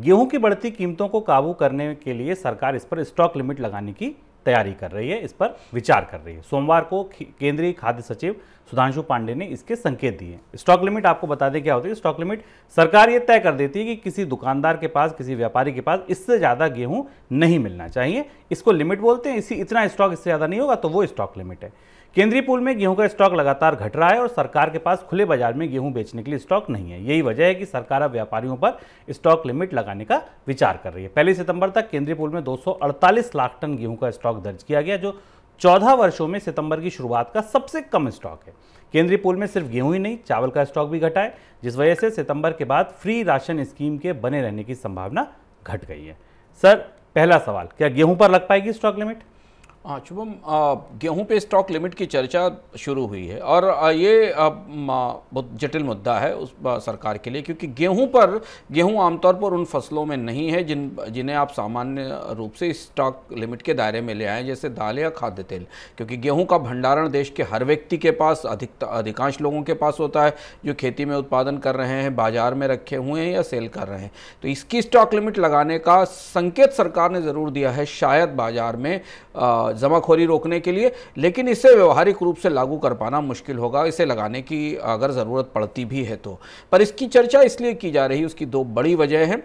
गेहूं की बढ़ती कीमतों को काबू करने के लिए सरकार इस पर स्टॉक लिमिट लगाने की तैयारी कर रही है इस पर विचार कर रही है सोमवार को केंद्रीय खाद्य सचिव सुधांशु पांडे ने इसके संकेत दिए स्टॉक लिमिट आपको बता दें क्या होती है स्टॉक लिमिट सरकार ये तय कर देती है कि किसी दुकानदार के पास किसी व्यापारी के पास इससे ज़्यादा गेहूं नहीं मिलना चाहिए इसको लिमिट बोलते हैं इसी इतना स्टॉक इससे ज़्यादा नहीं होगा तो वो स्टॉक लिमिट है केंद्रीय पुल में गेहूं का स्टॉक लगातार घट रहा है और सरकार के पास खुले बाजार में गेहूं बेचने के लिए स्टॉक नहीं है यही वजह है कि सरकार अब व्यापारियों पर स्टॉक लिमिट लगाने का विचार कर रही है पहली सितंबर तक केंद्रीय पुल में 248 लाख टन गेहूं का स्टॉक दर्ज किया गया जो चौदह वर्षों में सितंबर की शुरुआत का सबसे कम स्टॉक है केंद्रीय पुल में सिर्फ गेहूं ही नहीं चावल का स्टॉक भी घटा है जिस वजह से सितंबर के बाद फ्री राशन स्कीम के बने रहने की संभावना घट गई है सर पहला सवाल क्या गेहूं पर लग पाएगी स्टॉक लिमिट हाँ शुभम गेहूं पे स्टॉक लिमिट की चर्चा शुरू हुई है और ये बहुत जटिल मुद्दा है उस सरकार के लिए क्योंकि गेहूं पर गेहूं आमतौर पर उन फसलों में नहीं है जिन जिन्हें आप सामान्य रूप से स्टॉक लिमिट के दायरे में ले आएँ जैसे दाल या खाद्य तेल क्योंकि गेहूं का भंडारण देश के हर व्यक्ति के पास अधिक अधिकांश लोगों के पास होता है जो खेती में उत्पादन कर रहे हैं बाजार में रखे हुए हैं या सेल कर रहे हैं तो इसकी स्टॉक लिमिट लगाने का संकेत सरकार ने ज़रूर दिया है शायद बाजार में जमाखोरी रोकने के लिए लेकिन इसे व्यवहारिक रूप से लागू कर पाना मुश्किल होगा इसे लगाने की अगर ज़रूरत पड़ती भी है तो पर इसकी चर्चा इसलिए की जा रही उसकी दो बड़ी वजह हैं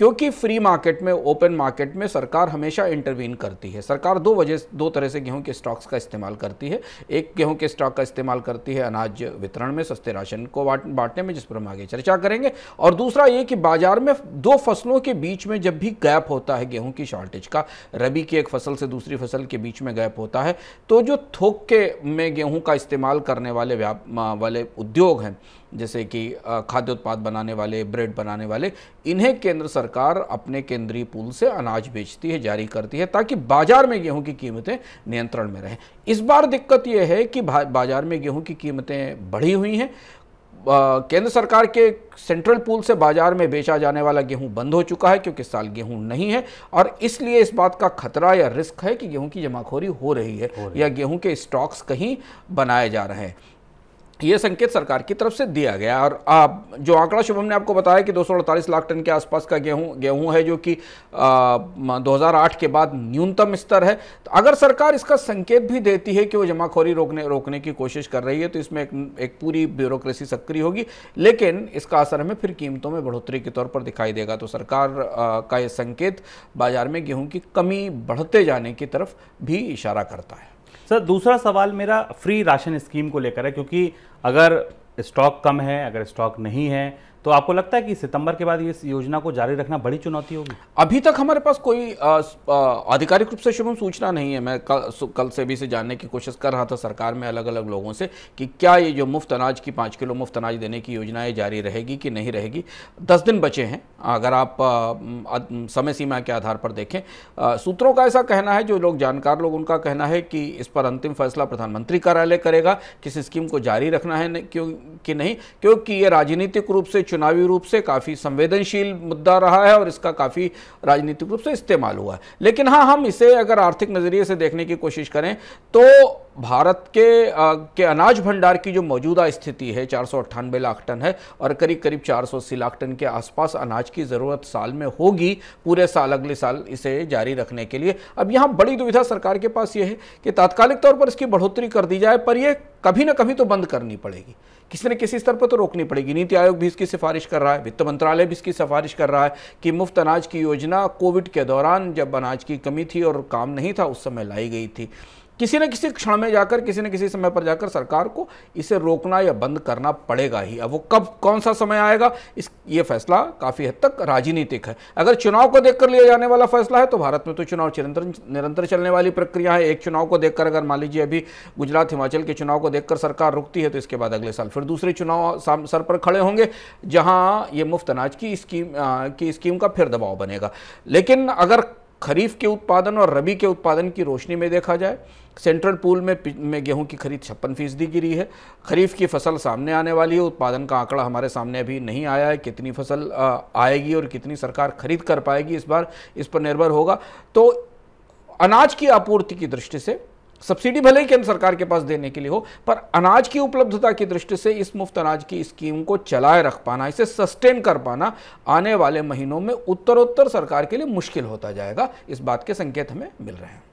क्योंकि फ्री मार्केट में ओपन मार्केट में सरकार हमेशा इंटरवीन करती है सरकार दो वजह दो तरह से गेहूं के स्टॉक्स का इस्तेमाल करती है एक गेहूं के स्टॉक का इस्तेमाल करती है अनाज वितरण में सस्ते राशन को बांटने में जिस पर हम आगे चर्चा करेंगे और दूसरा ये कि बाजार में दो फसलों के बीच में जब भी गैप होता है गेहूँ की शॉर्टेज का रबी की एक फसल से दूसरी फसल के बीच में गैप होता है तो जो थोक के में गेहूँ का इस्तेमाल करने वाले वाले उद्योग हैं जैसे कि खाद्य उत्पाद बनाने वाले ब्रेड बनाने वाले इन्हें केंद्र सरकार सरकार अपने केंद्रीय पुल से अनाज बेचती है जारी करती है ताकि बाजार में गेहूं की कीमतें नियंत्रण में रहें इस बार दिक्कत यह है कि बाजार में गेहूं की कीमतें बढ़ी हुई हैं केंद्र सरकार के सेंट्रल पूल से बाजार में बेचा जाने वाला गेहूं बंद हो चुका है क्योंकि साल गेहूं नहीं है और इसलिए इस बात का खतरा या रिस्क है कि गेहूं की जमाखोरी हो रही है, हो रही है। या गेहूं के स्टॉक्स कहीं बनाए जा रहे हैं ये संकेत सरकार की तरफ से दिया गया और आप जो आंकड़ा शुभम ने आपको बताया कि दो लाख टन के आसपास का गेहूं गेहूं है जो कि 2008 के बाद न्यूनतम स्तर है तो अगर सरकार इसका संकेत भी देती है कि वो जमाखोरी रोकने रोकने की कोशिश कर रही है तो इसमें एक, एक पूरी ब्यूरोक्रेसी सक्रिय होगी लेकिन इसका असर हमें फिर कीमतों में बढ़ोतरी के तौर पर दिखाई देगा तो सरकार का ये संकेत बाजार में गेहूँ की कमी बढ़ते जाने की तरफ भी इशारा करता है सर दूसरा सवाल मेरा फ्री राशन स्कीम को लेकर है क्योंकि अगर स्टॉक कम है अगर स्टॉक नहीं है तो आपको लगता है कि सितंबर के बाद इस योजना को जारी रखना बड़ी चुनौती होगी अभी तक हमारे पास कोई आधिकारिक रूप से शुभम सूचना नहीं है मैं कल कल से भी से जानने की कोशिश कर रहा था सरकार में अलग अलग लोगों से कि क्या ये जो मुफ्त अनाज की पाँच किलो मुफ्त अनाज देने की योजना ये जारी रहेगी कि नहीं रहेगी दस दिन बचे हैं अगर आप समय सीमा के आधार पर देखें सूत्रों का ऐसा कहना है जो लोग जानकार लोग उनका कहना है कि इस पर अंतिम फैसला प्रधानमंत्री कार्यालय करेगा किस स्कीम को जारी रखना है क्यों कि नहीं क्योंकि ये राजनीतिक रूप से चुनावी रूप से काफ़ी संवेदनशील मुद्दा रहा है और इसका काफ़ी राजनीतिक रूप से इस्तेमाल हुआ है लेकिन हाँ हम इसे अगर आर्थिक नज़रिए से देखने की कोशिश करें तो भारत के आ, के अनाज भंडार की जो मौजूदा स्थिति है चार लाख टन है और करीब करीब चार लाख टन के आसपास अनाज की ज़रूरत साल में होगी पूरे साल अगले साल इसे जारी रखने के लिए अब यहाँ बड़ी दुविधा सरकार के पास ये है कि तात्कालिक तौर पर इसकी बढ़ोतरी कर दी जाए पर यह कभी ना कभी तो बंद करनी पड़ेगी किसी न किसी स्तर पर तो रोकनी पड़ेगी नीति आयोग भी इसकी सिफारिश कर रहा है वित्त मंत्रालय भी इसकी सिफारिश कर रहा है कि मुफ्त अनाज की योजना कोविड के दौरान जब अनाज की कमी थी और काम नहीं था उस समय लाई गई थी किसी न किसी क्षण में जाकर किसी न किसी समय पर जाकर सरकार को इसे रोकना या बंद करना पड़ेगा ही अब वो कब कौन सा समय आएगा इस ये फैसला काफ़ी हद तक राजनीतिक है अगर चुनाव को देखकर लिया जाने वाला फैसला है तो भारत में तो चुनाव निरंतर निरंतर चलने वाली प्रक्रिया है एक चुनाव को देखकर अगर मान लीजिए अभी गुजरात हिमाचल के चुनाव को देखकर सरकार रुकती है तो इसके बाद अगले साल फिर दूसरे चुनाव सर पर खड़े होंगे जहां ये मुफ्त अनाज की स्कीम की स्कीम का फिर दबाव बनेगा लेकिन अगर खरीफ के उत्पादन और रबी के उत्पादन की रोशनी में देखा जाए सेंट्रल पूल में में गेहूं की खरीद छप्पन फीसदी गिरी है खरीफ की फसल सामने आने वाली है उत्पादन का आंकड़ा हमारे सामने अभी नहीं आया है कितनी फसल आएगी और कितनी सरकार खरीद कर पाएगी इस बार इस पर निर्भर होगा तो अनाज की आपूर्ति की दृष्टि से सब्सिडी भले ही केंद्र सरकार के पास देने के लिए हो पर अनाज की उपलब्धता की दृष्टि से इस मुफ्त अनाज की स्कीम को चलाए रख पाना इसे सस्टेन कर पाना आने वाले महीनों में उत्तरोत्तर सरकार के लिए मुश्किल होता जाएगा इस बात के संकेत हमें मिल रहे हैं